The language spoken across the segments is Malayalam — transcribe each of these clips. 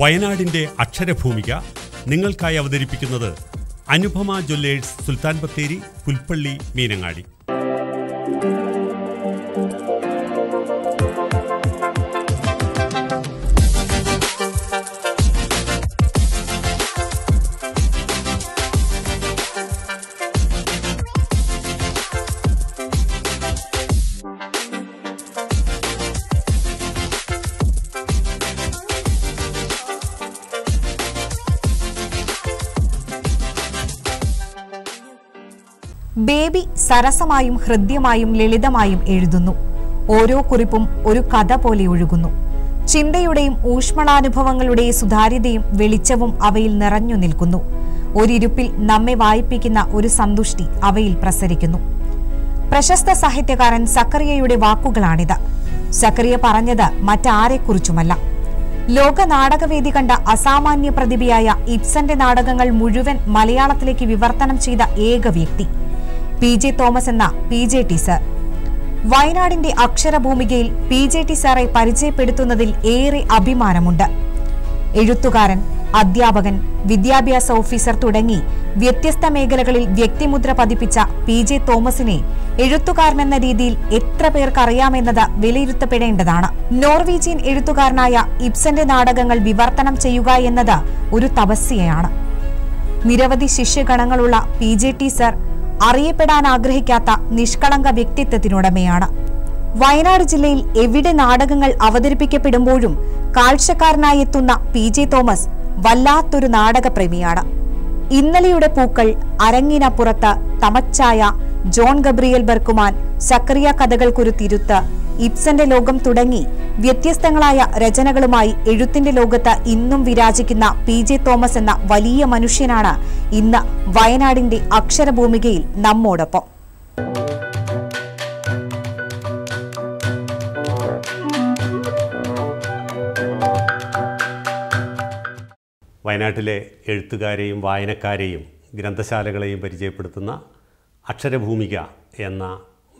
വയനാടിന്റെ അക്ഷരഭൂമിക നിങ്ങൾക്കായി അവതരിപ്പിക്കുന്നത് അനുപമ ജ്വല്ലേഴ്സ് സുൽത്താൻ ബത്തേരി പുൽപ്പള്ളി മീനങ്ങാടി സരസമായും ഹൃദ്യമായും ലളിതമായും എഴുതുന്നു ഓരോ കുറിപ്പും ഒരു കഥ പോലെ ഒഴുകുന്നു ചിന്തയുടെയും ഊഷ്മളാനുഭവങ്ങളുടെ സുതാര്യതയും വെളിച്ചവും അവയിൽ നിറഞ്ഞു നിൽക്കുന്നു ഒരിരുപ്പിൽ നമ്മെ വായിപ്പിക്കുന്ന ഒരു സന്തുഷ്ടി അവയിൽ പ്രസരിക്കുന്നു പ്രശസ്ത സാഹിത്യകാരൻ സക്കറിയയുടെ വാക്കുകളാണിത് സക്കറിയ പറഞ്ഞത് മറ്റാരെക്കുറിച്ചുമല്ല ലോക നാടകവേദി കണ്ട അസാമാന്യ പ്രതിഭയായ ഇബ്സന്റെ നാടകങ്ങൾ മുഴുവൻ മലയാളത്തിലേക്ക് വിവർത്തനം ചെയ്ത ഏക വ്യക്തി പി ജെ തോമസ് എന്ന പി ജെ ടി സാർ വയനാടിന്റെ അക്ഷരഭൂമികയിൽ പി ജെ ടി സാറെ പരിചയപ്പെടുത്തുന്നതിൽ ഏറെ അഭിമാനമുണ്ട് എഴുത്തുകാരൻ അധ്യാപകൻ വിദ്യാഭ്യാസ ഓഫീസർ തുടങ്ങി വ്യത്യസ്ത മേഖലകളിൽ വ്യക്തിമുദ്ര പതിപ്പിച്ച പി ജെ തോമസിനെ എഴുത്തുകാരനെന്ന രീതിയിൽ എത്ര പേർക്കറിയാമെന്നത് വിലയിരുത്തപ്പെടേണ്ടതാണ് നോർവീജിയൻ എഴുത്തുകാരനായ ഇബ്സന്റെ നാടകങ്ങൾ വിവർത്തനം ചെയ്യുക എന്നത് ഒരു തപസ്യയാണ് നിരവധി ശിഷ്യഗണങ്ങളുള്ള പി ജെ ടി സാർ അറിയപ്പെടാൻ ആഗ്രഹിക്കാത്ത നിഷ്കളങ്ക വ്യക്തിത്വത്തിനുടമയാണ് വയനാട് ജില്ലയിൽ എവിടെ നാടകങ്ങൾ അവതരിപ്പിക്കപ്പെടുമ്പോഴും കാഴ്ചക്കാരനായി എത്തുന്ന പി ജെ തോമസ് വല്ലാത്തൊരു നാടകപ്രേമിയാണ് ഇന്നലെയുടെ പൂക്കൾ അരങ്ങിനപ്പുറത്ത് തമച്ചായ ജോൺ ഗബ്രിയേൽ ബർക്കുമാൻ സക്രിയ കഥകൾക്കൊരു തിരുത്ത് ഇപ്സന്റെ ലോകം തുടങ്ങി വ്യത്യസ്തങ്ങളായ രചനകളുമായി എഴുത്തിന്റെ ലോകത്ത് ഇന്നും വിരാജിക്കുന്ന പി ജെ തോമസ് എന്ന വലിയ മനുഷ്യനാണ് ഇന്ന് വയനാടിന്റെ അക്ഷരഭൂമികയിൽ നമ്മോടൊപ്പം വയനാട്ടിലെ എഴുത്തുകാരെയും വായനക്കാരെയും ഗ്രന്ഥശാലകളെയും പരിചയപ്പെടുത്തുന്ന അക്ഷരഭൂമിക എന്ന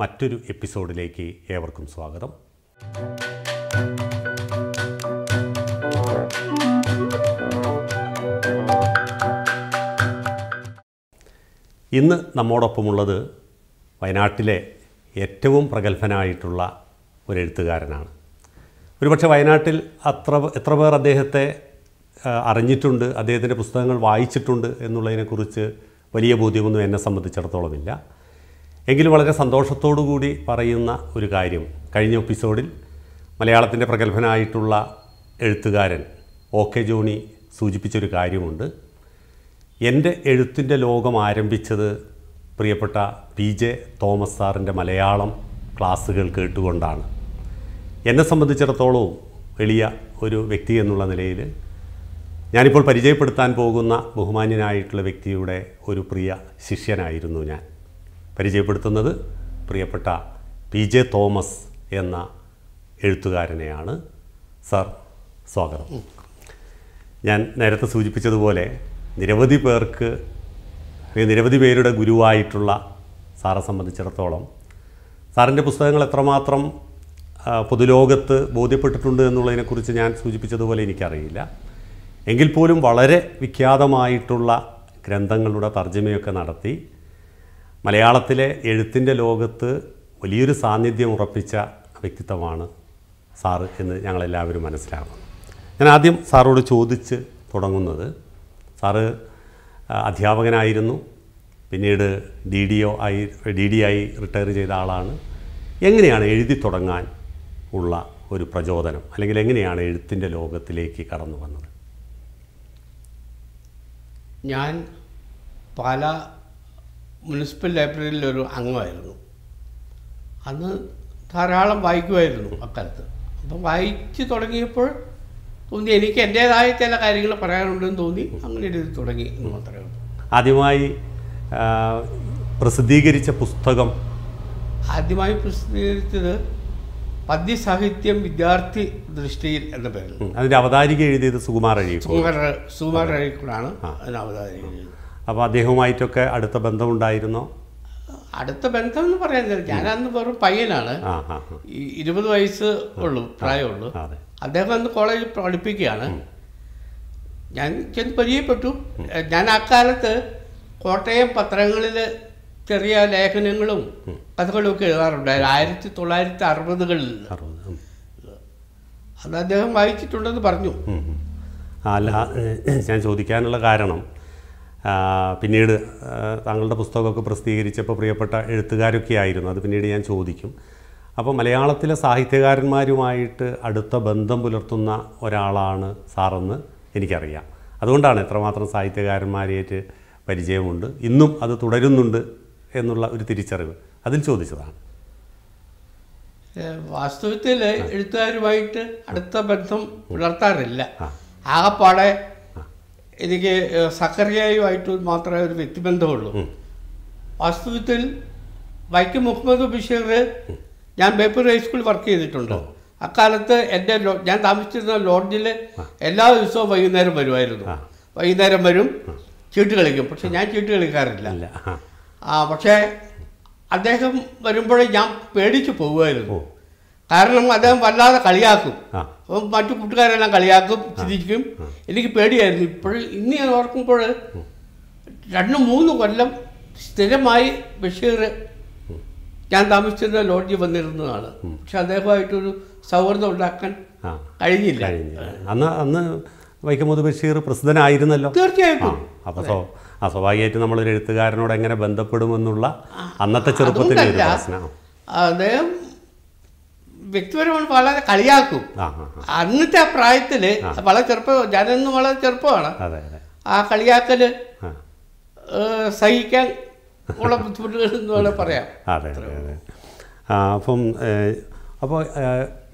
മറ്റൊരു എപ്പിസോഡിലേക്ക് ഏവർക്കും സ്വാഗതം ഇന്ന് നമ്മോടൊപ്പമുള്ളത് വയനാട്ടിലെ ഏറ്റവും പ്രഗത്ഭനായിട്ടുള്ള ഒരു എഴുത്തുകാരനാണ് ഒരുപക്ഷെ വയനാട്ടിൽ അത്ര എത്ര പേർ അദ്ദേഹത്തെ അറിഞ്ഞിട്ടുണ്ട് അദ്ദേഹത്തിൻ്റെ പുസ്തകങ്ങൾ വായിച്ചിട്ടുണ്ട് എന്നുള്ളതിനെക്കുറിച്ച് വലിയ ബോധ്യമൊന്നും എന്നെ സംബന്ധിച്ചിടത്തോളമില്ല എങ്കിലും വളരെ സന്തോഷത്തോടു കൂടി പറയുന്ന ഒരു കാര്യം കഴിഞ്ഞ എപ്പിസോഡിൽ മലയാളത്തിൻ്റെ പ്രഗത്ഭനായിട്ടുള്ള എഴുത്തുകാരൻ ഒ കെ ജോണി സൂചിപ്പിച്ചൊരു കാര്യമുണ്ട് എൻ്റെ എഴുത്തിൻ്റെ ലോകം ആരംഭിച്ചത് പ്രിയപ്പെട്ട പി ജെ തോമസ് സാറിൻ്റെ മലയാളം ക്ലാസ്സുകൾ കേട്ടുകൊണ്ടാണ് എന്നെ സംബന്ധിച്ചിടത്തോളവും വലിയ ഒരു വ്യക്തി എന്നുള്ള നിലയിൽ ഞാനിപ്പോൾ പരിചയപ്പെടുത്താൻ പോകുന്ന ബഹുമാന്യനായിട്ടുള്ള വ്യക്തിയുടെ ഒരു പ്രിയ ശിഷ്യനായിരുന്നു ഞാൻ പരിചയപ്പെടുത്തുന്നത് പ്രിയപ്പെട്ട പി ജെ തോമസ് എന്ന എഴുത്തുകാരനെയാണ് സർ സ്വാഗതം ഞാൻ നേരത്തെ സൂചിപ്പിച്ചതുപോലെ നിരവധി പേർക്ക് നിരവധി പേരുടെ ഗുരുവായിട്ടുള്ള സാറെ സംബന്ധിച്ചിടത്തോളം സാറിൻ്റെ പുസ്തകങ്ങൾ എത്രമാത്രം പൊതുലോകത്ത് ബോധ്യപ്പെട്ടിട്ടുണ്ട് എന്നുള്ളതിനെക്കുറിച്ച് ഞാൻ സൂചിപ്പിച്ചതുപോലെ എനിക്കറിയില്ല എങ്കിൽ പോലും വളരെ വിഖ്യാതമായിട്ടുള്ള ഗ്രന്ഥങ്ങളുടെ തർജ്ജമയൊക്കെ നടത്തി മലയാളത്തിലെ എഴുത്തിൻ്റെ ലോകത്ത് വലിയൊരു സാന്നിധ്യം ഉറപ്പിച്ച വ്യക്തിത്വമാണ് സാറ് എന്ന് ഞങ്ങളെല്ലാവരും മനസ്സിലാക്കുന്നു ഞാൻ ആദ്യം സാറോട് ചോദിച്ച് തുടങ്ങുന്നത് സാറ് അധ്യാപകനായിരുന്നു പിന്നീട് ഡി ഡി ഒ ആയി ഡി ഡി ആയി റിട്ടയർ ചെയ്ത ആളാണ് എങ്ങനെയാണ് എഴുതി തുടങ്ങാൻ ഉള്ള ഒരു പ്രചോദനം അല്ലെങ്കിൽ എങ്ങനെയാണ് എഴുത്തിൻ്റെ ലോകത്തിലേക്ക് കടന്നു വന്നത് ഞാൻ പല മുനിസിപ്പൽ ലൈബ്രറിയിലെ ഒരു അംഗമായിരുന്നു അന്ന് ധാരാളം വായിക്കുമായിരുന്നു അക്കാലത്ത് അപ്പം വായിച്ച് തുടങ്ങിയപ്പോൾ തോന്നി എനിക്ക് എൻ്റേതായ ചില കാര്യങ്ങൾ പറയാനുണ്ടെന്ന് തോന്നി അങ്ങനെ എഴുതി തുടങ്ങി എന്ന് മാത്രമേ ഉള്ളൂ ആദ്യമായി പ്രസിദ്ധീകരിച്ച പുസ്തകം ആദ്യമായി പ്രസിദ്ധീകരിച്ചത് പദ്യസാഹിത്യം വിദ്യാർത്ഥി ദൃഷ്ടിയിൽ എന്ന പേരിൽ അതിൻ്റെ അവതാരിക എഴുതിയത് സുകുമാർ അഴീക്കോട് സുകുമാർ സുകുമാർ അതിന് അവതാരിക എഴുതിയത് അപ്പോൾ അദ്ദേഹവുമായിട്ടൊക്കെ അടുത്ത ബന്ധമുണ്ടായിരുന്നോ അടുത്ത ബന്ധം എന്ന് പറയാൻ ഞാൻ അന്ന് വെറും പയ്യനാണ് ഇരുപത് വയസ്സ് ഉള്ളു പ്രായമുള്ളു അദ്ദേഹം അന്ന് കോളേജിൽ പഠിപ്പിക്കുകയാണ് ഞാൻ ചെന്ന് പരിചയപ്പെട്ടു ഞാൻ അക്കാലത്ത് കോട്ടയം പത്രങ്ങളിൽ ചെറിയ ലേഖനങ്ങളും കഥകളും ഒക്കെ എഴുതാറുണ്ടായിരുന്നു ആയിരത്തി തൊള്ളായിരത്തി അറുപതുകളിൽ അത് അദ്ദേഹം വായിച്ചിട്ടുണ്ടെന്ന് പറഞ്ഞു അല്ല ഞാൻ ചോദിക്കാനുള്ള കാരണം പിന്നീട് താങ്കളുടെ പുസ്തകമൊക്കെ പ്രസിദ്ധീകരിച്ചപ്പോൾ പ്രിയപ്പെട്ട എഴുത്തുകാരൊക്കെ ആയിരുന്നു അത് പിന്നീട് ഞാൻ ചോദിക്കും അപ്പോൾ മലയാളത്തിലെ സാഹിത്യകാരന്മാരുമായിട്ട് അടുത്ത ബന്ധം പുലർത്തുന്ന ഒരാളാണ് സാറെന്ന് എനിക്കറിയാം അതുകൊണ്ടാണ് എത്രമാത്രം സാഹിത്യകാരന്മാരെയായിട്ട് പരിചയമുണ്ട് ഇന്നും അത് തുടരുന്നുണ്ട് എന്നുള്ള ഒരു തിരിച്ചറിവ് അതിൽ ചോദിച്ചതാണ് വാസ്തവത്തിൽ എഴുത്തുകാരുമായിട്ട് അടുത്ത ബന്ധം പുലർത്താറില്ല ആകപ്പാടെ എനിക്ക് സക്കറിയായുമായിട്ട് മാത്രമേ ഒരു വ്യക്തിബന്ധമുള്ളൂ വാസ്തവത്തിൽ വൈക്കം മുഹമ്മദ് ബഷീർ ഞാൻ ബേപ്പൂർ ഹൈസ്കൂളിൽ വർക്ക് ചെയ്തിട്ടുണ്ട് അക്കാലത്ത് എൻ്റെ ഞാൻ താമസിച്ചിരുന്ന ലോഡ്ജിൽ എല്ലാ ദിവസവും വൈകുന്നേരം വരുമായിരുന്നു വൈകുന്നേരം വരും ചീട്ട് കളിക്കും പക്ഷെ ഞാൻ ചീട്ട് കളിക്കാറില്ല ആ പക്ഷേ അദ്ദേഹം വരുമ്പോഴേ ഞാൻ പേടിച്ചു പോകുമായിരുന്നു കാരണം അദ്ദേഹം വല്ലാതെ കളിയാക്കും മറ്റു കൂട്ടുകാരെല്ലാം കളിയാക്കും ചിരിക്കും എനിക്ക് പേടിയായിരുന്നു ഇപ്പോൾ ഇന്ന് ഞാൻ ഓർക്കുമ്പോൾ രണ്ട് മൂന്ന് കൊല്ലം സ്ഥിരമായി ബഷീർ ഞാൻ താമസിച്ചിരുന്ന ലോഡ്ജിൽ വന്നിരുന്നതാണ് പക്ഷെ അദ്ദേഹമായിട്ടൊരു സൗഹൃദം ഉണ്ടാക്കാൻ കഴിഞ്ഞില്ല അന്ന് അന്ന് വൈക്കമുത് ബഷീർ പ്രസിദ്ധനായിരുന്നല്ലോ തീർച്ചയായിട്ടും അപ്പോൾ അസ്വാഭാവികമായിട്ട് നമ്മളൊരു എഴുത്തുകാരനോട് എങ്ങനെ ബന്ധപ്പെടുമെന്നുള്ള അന്നത്തെ ചെറുപ്പത്തിൽ അദ്ദേഹം വ്യക്തിപരമാണ് വളരെ കളിയാക്കും അന്നത്തെ ആ പ്രായത്തിൽ വളരെ ചെറുപ്പം ഞാനൊന്നും വളരെ ചെറുപ്പമാണ് ആ കളിയാക്കല് സഹിക്കാൻ ഉള്ള ബുദ്ധിമുട്ടുകൾ എന്ന് വേണേൽ പറയാം അതെ അപ്പം അപ്പോൾ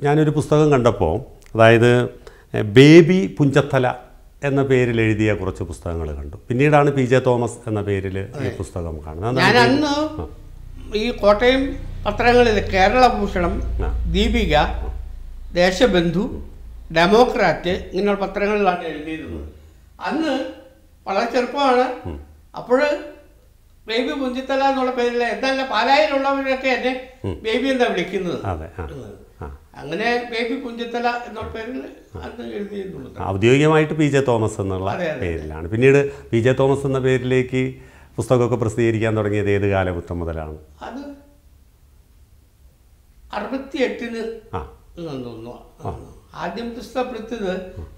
ഞാനൊരു പുസ്തകം കണ്ടപ്പോൾ അതായത് ബേബി പുഞ്ചത്തല എന്ന പേരിൽ എഴുതിയ കുറച്ച് പുസ്തകങ്ങൾ കണ്ടു പിന്നീടാണ് പി ജെ തോമസ് എന്ന പേരിൽ ഈ പുസ്തകം കാണുന്നത് ഞാൻ അന്ന് ഈ കോട്ടയം പത്രങ്ങളിൽ കേരള ഭൂഷണം ദീപിക ദേശബന്ധു ഡെമോക്രാറ്റ് ഇങ്ങനെയുള്ള പത്രങ്ങളിലാണ് എഴുതിയിരുന്നത് അന്ന് വളരെ ചെറുപ്പമാണ് അപ്പോൾ ബേബി മുഞ്ചിത്തല എന്നുള്ള പേരിൽ എന്തല്ല പാലായിലുള്ളവരൊക്കെ എന്നെ ബേബി എന്താ വിളിക്കുന്നത് അങ്ങനെ ബേബി പുഞ്ചിത്തല എന്നുള്ള പേരിൽ അന്ന് എഴുതിയിരുന്നുള്ളത് ഔദ്യോഗികമായിട്ട് പി ജെ തോമസ് എന്നുള്ള പേരിലാണ് പിന്നീട് പി ജെ തോമസ് എന്ന പേരിലേക്ക് പുസ്തകമൊക്കെ പ്രസിദ്ധീകരിക്കാൻ തുടങ്ങിയത് ഏത് കാലഘട്ടം മുതലാണ് അത് അറുപത്തി എട്ടിന് തോന്നുന്നു ആദ്യം പ്രസിദ്ധപ്പെടുത്തിയത്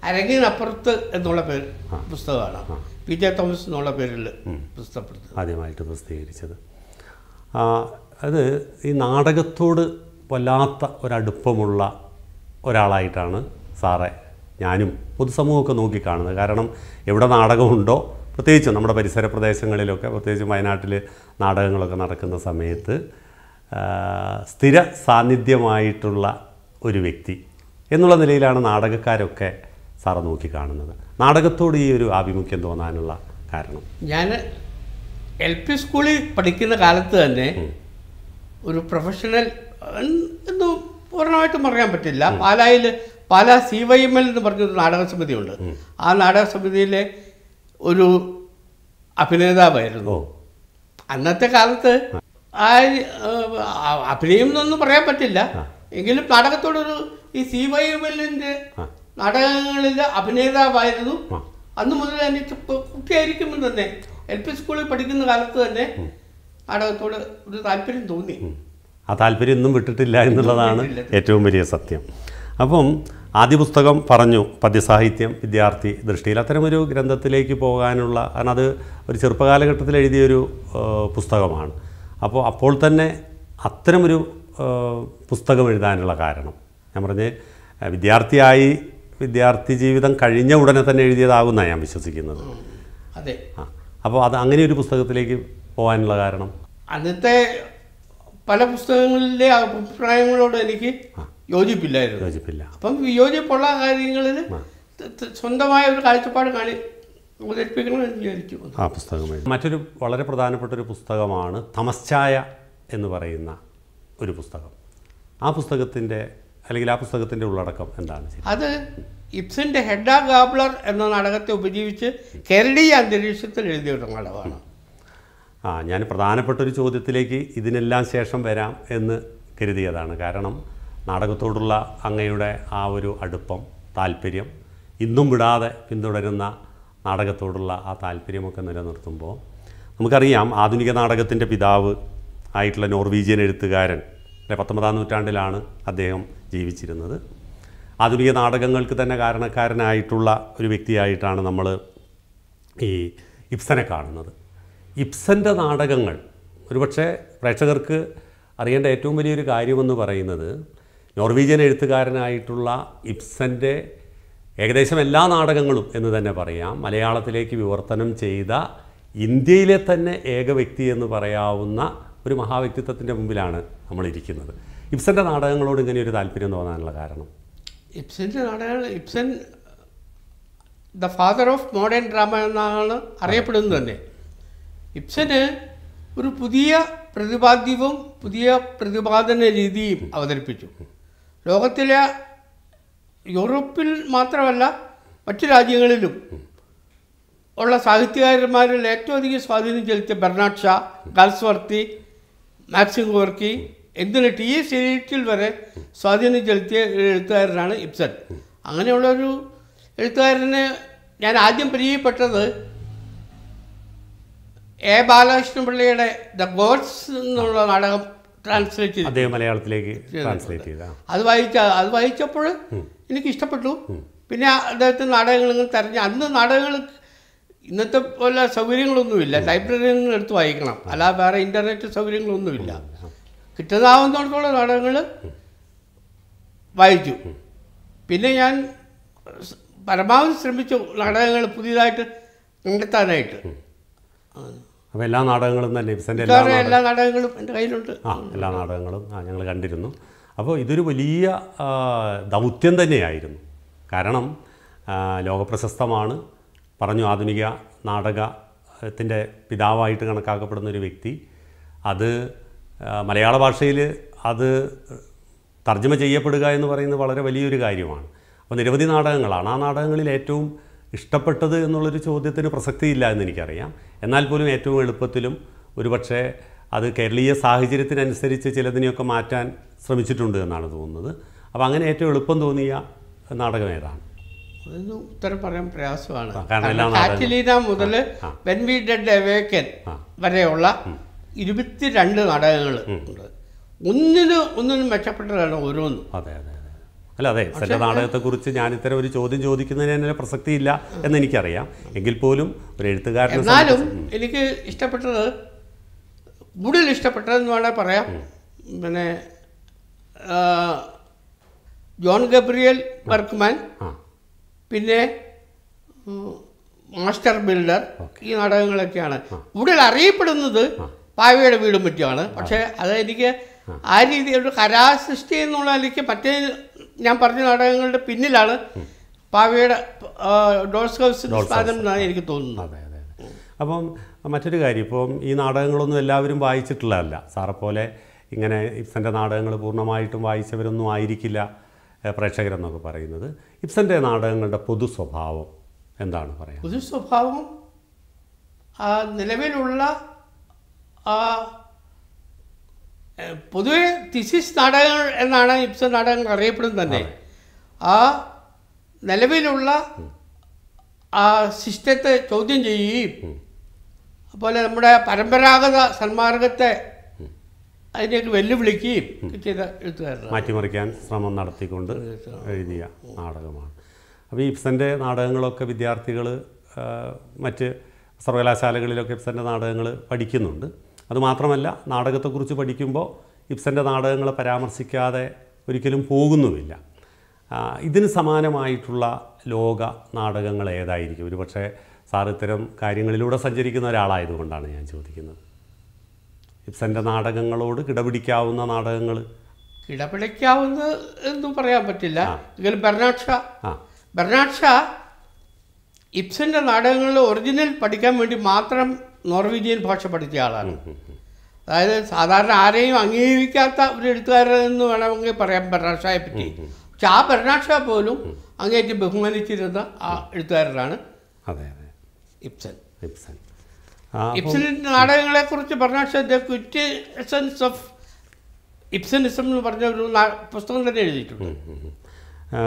അരങ്ങിനപ്പുറത്ത് എന്നുള്ള പേര് പുസ്തകമാണ് പി ജെ തോമസ് എന്നുള്ള പേരിൽ പ്രസിദ്ധപ്പെടുത്തി ആദ്യമായിട്ട് പ്രസിദ്ധീകരിച്ചത് അത് ഈ നാടകത്തോട് വല്ലാത്ത ഒരടുപ്പമുള്ള ഒരാളായിട്ടാണ് സാറേ ഞാനും പൊതുസമൂഹമൊക്കെ നോക്കിക്കാണുന്നത് കാരണം എവിടെ നാടകമുണ്ടോ പ്രത്യേകിച്ചും നമ്മുടെ പരിസര പ്രദേശങ്ങളിലൊക്കെ പ്രത്യേകിച്ചും വയനാട്ടിൽ നാടകങ്ങളൊക്കെ നടക്കുന്ന സമയത്ത് സ്ഥിര സാന്നിധ്യമായിട്ടുള്ള ഒരു വ്യക്തി എന്നുള്ള നിലയിലാണ് നാടകക്കാരൊക്കെ സാറ് നോക്കിക്കാണുന്നത് നാടകത്തോട് ഈ ഒരു ആഭിമുഖ്യം തോന്നാനുള്ള കാരണം ഞാൻ എൽ പി സ്കൂളിൽ പഠിക്കുന്ന കാലത്ത് തന്നെ ഒരു പ്രൊഫഷണൽ എന്ന് പൂർണ്ണമായിട്ടും പറയാൻ പറ്റില്ല പാലായിൽ Pala C Y M L എന്ന് പറഞ്ഞൊരു നാടക സമിതിയുണ്ട് ആ നാടക സമിതിയിലെ ഒരു അഭിനേതാവായിരുന്നു അന്നത്തെ കാലത്ത് അഭിനയം എന്നൊന്നും പറയാൻ പറ്റില്ല എങ്കിലും നാടകത്തോടൊരു ഈ സി വൈ എം എല്ലിന്റെ നാടകങ്ങളിലെ അഭിനേതാവായിരുന്നു അന്ന് മുതൽ തന്നെ കുട്ടിയായിരിക്കുമ്പോൾ തന്നെ എൽ പി സ്കൂളിൽ പഠിക്കുന്ന കാലത്ത് തന്നെ നാടകത്തോട് ഒരു താല്പര്യം തോന്നി ആ താല്പര്യം ഒന്നും വിട്ടിട്ടില്ല എന്നുള്ളതാണ് ഏറ്റവും വലിയ സത്യം അപ്പം ആദ്യ പുസ്തകം പറഞ്ഞു പദ്യസാഹിത്യം വിദ്യാർത്ഥി ദൃഷ്ടിയിൽ അത്തരമൊരു ഗ്രന്ഥത്തിലേക്ക് പോകാനുള്ള കാരണം അത് ഒരു ചെറുപ്പകാലഘട്ടത്തിൽ എഴുതിയൊരു പുസ്തകമാണ് അപ്പോൾ അപ്പോൾ തന്നെ അത്തരമൊരു പുസ്തകം എഴുതാനുള്ള കാരണം ഞാൻ പറഞ്ഞ് വിദ്യാർത്ഥിയായി വിദ്യാർത്ഥി ജീവിതം കഴിഞ്ഞ ഉടനെ തന്നെ എഴുതിയതാകുന്ന ഞാൻ വിശ്വസിക്കുന്നത് അതെ ആ അപ്പോൾ അത് അങ്ങനെ ഒരു പുസ്തകത്തിലേക്ക് പോകാനുള്ള കാരണം അന്നത്തെ പല പുസ്തകങ്ങളിലെ അഭിപ്രായങ്ങളോട് എനിക്ക് യോജിപ്പില്ലായിരുന്നു യോജിപ്പില്ല അപ്പം യോജിപ്പുള്ള കാര്യങ്ങളിൽ സ്വന്തമായ ഒരു കാഴ്ചപ്പാട് കാണി ആ പുസ്തകമായി മറ്റൊരു വളരെ പ്രധാനപ്പെട്ട ഒരു പുസ്തകമാണ് തമസ്ചായ എന്ന് പറയുന്ന ഒരു പുസ്തകം ആ പുസ്തകത്തിൻ്റെ അല്ലെങ്കിൽ ആ പുസ്തകത്തിൻ്റെ ഉള്ളടക്കം എന്താണ് അത് ഹെഡ് ആ ഗാബ്ലർ എന്ന നാടകത്തെ ഉപജീവിച്ച് കേരളീയ അന്തരീക്ഷത്തിൽ എഴുതിയ നാടകമാണ് ആ ഞാൻ പ്രധാനപ്പെട്ട ഒരു ചോദ്യത്തിലേക്ക് ഇതിനെല്ലാം ശേഷം വരാം എന്ന് കരുതിയതാണ് കാരണം നാടകത്തോടുള്ള അങ്ങയുടെ ആ ഒരു അടുപ്പം താല്പര്യം ഇന്നും വിടാതെ പിന്തുടരുന്ന നാടകത്തോടുള്ള ആ താല്പര്യമൊക്കെ നിലനിർത്തുമ്പോൾ നമുക്കറിയാം ആധുനിക നാടകത്തിൻ്റെ പിതാവ് ആയിട്ടുള്ള നോർവീജിയൻ എഴുത്തുകാരൻ അല്ലെ പത്തൊമ്പതാം നൂറ്റാണ്ടിലാണ് അദ്ദേഹം ജീവിച്ചിരുന്നത് ആധുനിക നാടകങ്ങൾക്ക് തന്നെ കാരണക്കാരനായിട്ടുള്ള ഒരു വ്യക്തിയായിട്ടാണ് നമ്മൾ ഈ ഇബ്സനെ കാണുന്നത് ഇപ്സൻ്റെ നാടകങ്ങൾ ഒരുപക്ഷെ പ്രേക്ഷകർക്ക് അറിയേണ്ട ഏറ്റവും വലിയൊരു കാര്യമെന്ന് പറയുന്നത് നോർവീജിയൻ എഴുത്തുകാരനായിട്ടുള്ള ഇപ്സൻ്റെ ഏകദേശം എല്ലാ നാടകങ്ങളും എന്ന് തന്നെ പറയാം മലയാളത്തിലേക്ക് വിവർത്തനം ചെയ്ത ഇന്ത്യയിലെ തന്നെ ഏക വ്യക്തി എന്ന് പറയാവുന്ന ഒരു മഹാവ്യക്തിത്വത്തിൻ്റെ മുമ്പിലാണ് നമ്മളിരിക്കുന്നത് ഇബ്സൻ്റെ നാടകങ്ങളോട് ഇങ്ങനെ ഒരു താല്പര്യം തോന്നാനുള്ള കാരണം ഇബ്സൻ്റെ നാടകങ്ങൾ Ibsen the father of modern drama എന്നാണ് അറിയപ്പെടുന്നത് തന്നെ ഇബ്സന് ഒരു പുതിയ പ്രതിപാദ്യവും പുതിയ പ്രതിപാദന രീതിയും അവതരിപ്പിച്ചു ലോകത്തിലെ യൂറോപ്പിൽ മാത്രമല്ല മറ്റു രാജ്യങ്ങളിലും ഉള്ള സാഹിത്യകാരന്മാരിൽ ഏറ്റവും അധികം സ്വാധീനം ചെലുത്തിയ Bernard Shaw Galsworthy Maxim Gorky എന്നിട്ട് ഈ സീരീറ്റിൽ വരെ സ്വാധീനം ചെലുത്തിയ എഴുത്തുകാരനാണ് ഇബ്സൻ അങ്ങനെയുള്ളൊരു എഴുത്തുകാരനെ ഞാൻ ആദ്യം പരിചയപ്പെട്ടത് എ ബാലകൃഷ്ണൻ പിള്ളയുടെ ദ ഗോഡ്സ് എന്നുള്ള നാടകം ട്രാൻസ്ലേറ്റ് ചെയ്തു മലയാളത്തിലേക്ക് ട്രാൻസ്ലേറ്റ് അത് വായിച്ച അത് വായിച്ചപ്പോൾ ഇഷ്ടപ്പെട്ടു പിന്നെ അദ്ദേഹത്തെ നാടകങ്ങൾ തെരഞ്ഞ് അന്ന് നാടകങ്ങൾ ഇന്നത്തെ പോലെ സൗകര്യങ്ങളൊന്നുമില്ല ലൈബ്രറിയിൽ നിന്ന് എടുത്ത് വായിക്കണം അല്ലാതെ വേറെ ഇൻ്റർനെറ്റ് സൗകര്യങ്ങളൊന്നുമില്ല കിട്ടുന്നതാവുന്നിടത്തോളം നാടകങ്ങൾ വായിച്ചു പിന്നെ ഞാൻ പരമാവധി ശ്രമിച്ചു നാടകങ്ങൾ പുതിയതായിട്ട് കണ്ടെത്താനായിട്ട് എല്ലാ നാടകങ്ങളും തന്നെ എല്ലാ നാടകങ്ങളും എൻ്റെ കയ്യിലുണ്ട് ആ എല്ലാ നാടകങ്ങളും ഞങ്ങൾ കണ്ടിരുന്നു അപ്പോൾ ഇതൊരു വലിയ ദൗത്യം തന്നെയായിരുന്നു കാരണം ലോകപ്രശസ്തമാണ് പറഞ്ഞു ആധുനിക നാടകത്തിൻ്റെ പിതാവായിട്ട് കണക്കാക്കപ്പെടുന്ന ഒരു വ്യക്തി അത് മലയാള ഭാഷയിൽ അത് തർജ്ജമ ചെയ്യപ്പെടുക എന്ന് പറയുന്നത് വളരെ വലിയൊരു കാര്യമാണ് അപ്പോൾ നിരവധി നാടകങ്ങളാണ് ആ നാടകങ്ങളിൽ ഏറ്റവും ഇഷ്ടപ്പെട്ടത് എന്നുള്ളൊരു ചോദ്യത്തിന് പ്രസക്തിയില്ല എന്ന് എനിക്കറിയാം എന്നാൽ പോലും ഏറ്റവും എളുപ്പത്തിലും ഒരുപക്ഷെ അത് കേരളീയ സാഹചര്യത്തിനനുസരിച്ച് ചിലതിനെയൊക്കെ മാറ്റാൻ ശ്രമിച്ചിട്ടുണ്ട് എന്നാണ് തോന്നുന്നത് അപ്പോൾ അങ്ങനെ ഏറ്റവും എളുപ്പം തോന്നിയ നാടകം ഏതാണ് ഉത്തരം പറയാൻ പ്രയാസമാണ് കാറ്റിലീന മുതൽ വെൻ വി ഡെഡ് എവേക്കൻ വരെയുള്ള ഇരുപത്തിരണ്ട് നാടകങ്ങൾ ഉണ്ട് ഒന്നിന് ഒന്നിനും മെച്ചപ്പെട്ടതാണ് ഓരോന്നും അതെ അതെ അല്ല അതെ സല്ല നാടകത്തെക്കുറിച്ച് ഞാൻ ഇത്തരം ഒരു ചോദ്യം ചോദിക്കുന്നതിന് പ്രസക്തിയില്ല എന്ന് എനിക്കറിയാം എങ്കിൽ പോലും ഒരു എഴുത്തുകാരൻ എന്നാലും എനിക്ക് ഇഷ്ടപ്പെട്ടത് കൂടുതൽ ഇഷ്ടപ്പെട്ടതെന്ന് വേണേൽ പറയാം പിന്നെ ജോൺ ഗബ്രിയൽ വർക്ക്മാൻ പിന്നെ മാസ്റ്റർ ബിൽഡർ ഈ നാടകങ്ങളൊക്കെയാണ് കൂടുതൽ അറിയപ്പെടുന്നത് പാവയുടെ വീടും പറ്റിയാണ് പക്ഷേ അതെനിക്ക് ആ രീതി ഒരു കലാസൃഷ്ടി എന്നുള്ള എനിക്ക് മറ്റേ ഞാൻ പറഞ്ഞ നാടകങ്ങളുടെ പിന്നിലാണ് പാവയുടെ ഡോൾസ് ഹൗസ് സ്ഥാനം എനിക്ക് തോന്നുന്നത് അപ്പം മറ്റൊരു കാര്യം ഇപ്പം ഈ നാടകങ്ങളൊന്നും എല്ലാവരും വായിച്ചിട്ടുള്ളതല്ല സാറെ പോലെ ഇങ്ങനെ ഇപ്സൻ്റെ നാടകങ്ങൾ പൂർണ്ണമായിട്ടും വായിച്ചവരൊന്നും ആയിരിക്കില്ല പ്രേക്ഷകരെന്നൊക്കെ പറയുന്നത് ഇപ്സൻ്റെ നാടകങ്ങളുടെ പൊതു സ്വഭാവം എന്താണ് പറയുക പൊതു സ്വഭാവം നിലവിലുള്ള പൊതുവെ തിസിസ് നാടകങ്ങൾ എന്നാണ് ഇബ്സൻ നാടകങ്ങൾ അറിയപ്പെടുന്നത് തന്നെ ആ നിലവിലുള്ള ആ സിസ്റ്റത്തെ ചോദ്യം ചെയ്യുകയും അതുപോലെ നമ്മുടെ പരമ്പരാഗത സന്മാർഗത്തെ അതിനെയൊക്കെ വെല്ലുവിളിക്കുകയും ചെയ്ത എഴുത്തുകാരനാണ് മാറ്റിമറിക്കാൻ ശ്രമം നടത്തിക്കൊണ്ട് എഴുതിയ നാടകമാണ് അപ്പോൾ ഈ ഇപ്സൻ്റെ നാടകങ്ങളൊക്കെ വിദ്യാർത്ഥികൾ മറ്റ് സർവകലാശാലകളിലൊക്കെ ഇപ്സൻ്റെ നാടകങ്ങൾ പഠിക്കുന്നുണ്ട് അതുമാത്രമല്ല നാടകത്തെക്കുറിച്ച് പഠിക്കുമ്പോൾ ഇപ്സൻ്റെ നാടകങ്ങളെ പരാമർശിക്കാതെ ഒരിക്കലും പോകുന്നുമില്ല ഇതിന് സമാനമായിട്ടുള്ള ലോക നാടകങ്ങൾ ഏതായിരിക്കും ഒരുപക്ഷെ സാർ ഇത്തരം കാര്യങ്ങളിലൂടെ സഞ്ചരിക്കുന്ന ഒരാളായതുകൊണ്ടാണ് ഞാൻ ചോദിക്കുന്നത് ഇബ്സൻ്റെ നാടകങ്ങളോട് കിടപിടിക്കാവുന്ന നാടകങ്ങൾ കിടപിടിക്കാവുന്ന എന്നും പറയാൻ പറ്റില്ല എങ്കിലും ബെർണാഡ് ഷാ ബെർണാഡ് ഇബ്സൻ്റെ നാടകങ്ങളിൽ ഒറിജിനൽ പഠിക്കാൻ വേണ്ടി മാത്രം നോർവീജിയൻ ഭാഷ പഠിച്ച ആളാണ് അതായത് സാധാരണ ആരെയും അംഗീകരിക്കാത്ത ഒരു എഴുത്തുകാരൻ എന്ന് വേണമെങ്കിൽ പറയാം ബെർണാഡ് പറ്റി പക്ഷെ ആ ബെർണാഡ് പോലും അങ്ങേറ്റ് ബഹുമാനിച്ചിരുന്ന ആ എഴുത്തുകാരനാണ് അതെ അതെ ഇബ്സൻ ഇബ്സൻ ഇബ്സനിൻ്റെ നാടകങ്ങളെ കുറിച്ച് പറഞ്ഞാൽ the quintessence of Ibsenism എന്ന് പറഞ്ഞ ഒരു പുസ്തകം തന്നെ എഴുതിയിട്ടുണ്ട്